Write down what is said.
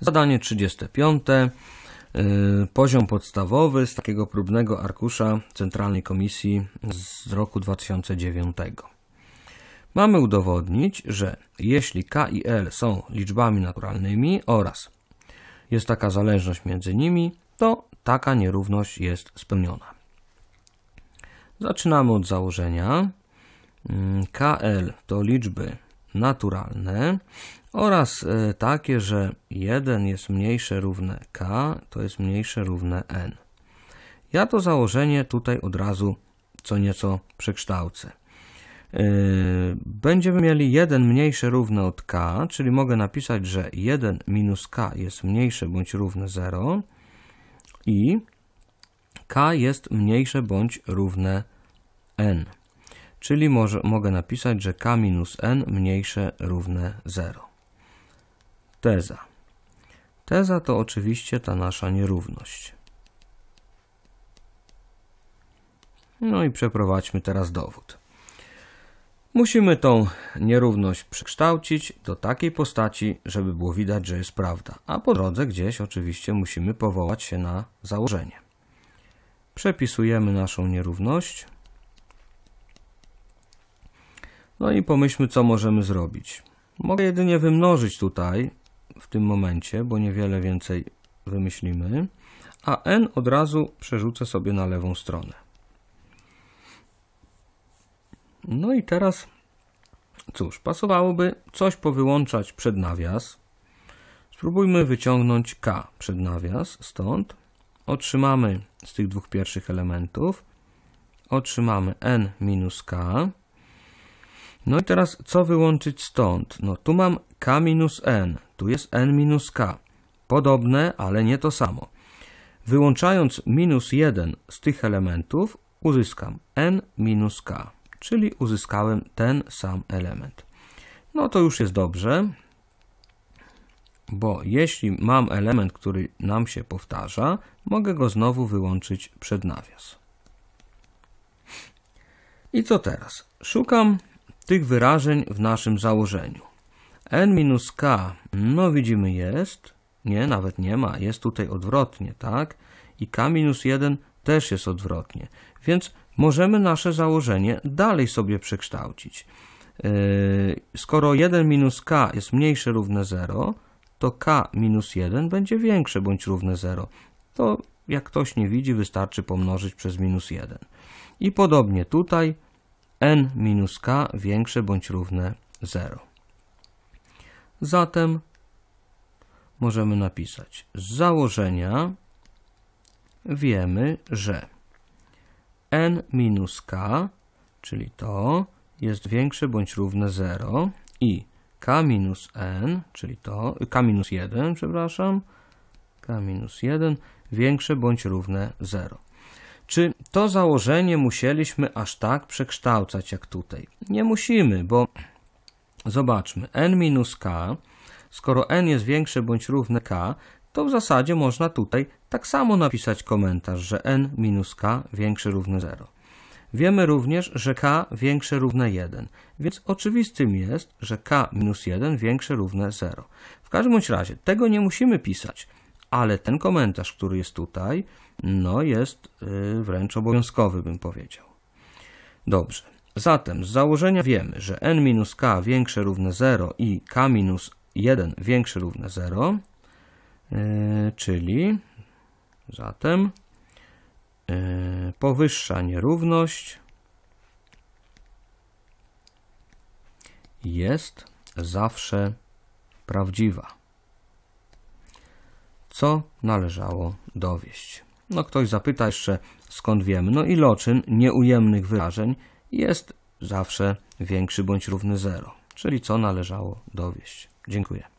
Zadanie 35. Y, poziom podstawowy z takiego próbnego arkusza Centralnej Komisji z roku 2009. Mamy udowodnić, że jeśli K i L są liczbami naturalnymi oraz jest taka zależność między nimi, to taka nierówność jest spełniona. Zaczynamy od założenia. Y, KL to liczby naturalne oraz e, takie, że 1 jest mniejsze równe k, to jest mniejsze równe n. Ja to założenie tutaj od razu co nieco przekształcę. E, będziemy mieli 1 mniejsze równe od k, czyli mogę napisać, że 1 minus k jest mniejsze bądź równe 0 i k jest mniejsze bądź równe n czyli może, mogę napisać, że k minus n mniejsze równe 0. Teza. Teza to oczywiście ta nasza nierówność. No i przeprowadźmy teraz dowód. Musimy tą nierówność przekształcić do takiej postaci, żeby było widać, że jest prawda, a po drodze gdzieś oczywiście musimy powołać się na założenie. Przepisujemy naszą nierówność no i pomyślmy, co możemy zrobić. Mogę jedynie wymnożyć tutaj, w tym momencie, bo niewiele więcej wymyślimy, a n od razu przerzucę sobie na lewą stronę. No i teraz, cóż, pasowałoby coś powyłączać przed nawias. Spróbujmy wyciągnąć k przed nawias stąd. Otrzymamy z tych dwóch pierwszych elementów, otrzymamy n minus k, no i teraz co wyłączyć stąd? No tu mam k minus n, tu jest n minus k. Podobne, ale nie to samo. Wyłączając minus 1 z tych elementów uzyskam n minus k, czyli uzyskałem ten sam element. No to już jest dobrze, bo jeśli mam element, który nam się powtarza, mogę go znowu wyłączyć przed nawias. I co teraz? Szukam tych wyrażeń w naszym założeniu. n minus k, no widzimy jest, nie, nawet nie ma, jest tutaj odwrotnie, tak? I k minus 1 też jest odwrotnie, więc możemy nasze założenie dalej sobie przekształcić. Yy, skoro 1 minus k jest mniejsze równe 0, to k minus 1 będzie większe bądź równe 0. To jak ktoś nie widzi, wystarczy pomnożyć przez minus 1. I podobnie tutaj n minus k większe bądź równe 0. Zatem możemy napisać z założenia wiemy, że n minus k, czyli to, jest większe bądź równe 0 i k minus n, czyli to, k minus 1, przepraszam, k minus 1 większe bądź równe 0. Czy to założenie musieliśmy aż tak przekształcać jak tutaj? Nie musimy, bo zobaczmy, n minus k, skoro n jest większe bądź równe k, to w zasadzie można tutaj tak samo napisać komentarz, że n minus k większe równe 0. Wiemy również, że k większe równe 1, więc oczywistym jest, że k minus 1 większe równe 0. W każdym razie tego nie musimy pisać ale ten komentarz, który jest tutaj, no jest y, wręcz obowiązkowy, bym powiedział. Dobrze. Zatem z założenia wiemy, że n-k minus większe równe 0 i k-1 minus większe równe 0, y, czyli zatem y, powyższa nierówność jest zawsze prawdziwa co należało dowieść. No ktoś zapyta jeszcze, skąd wiemy. No iloczyn nieujemnych wyrażeń jest zawsze większy bądź równy zero, czyli co należało dowieść. Dziękuję.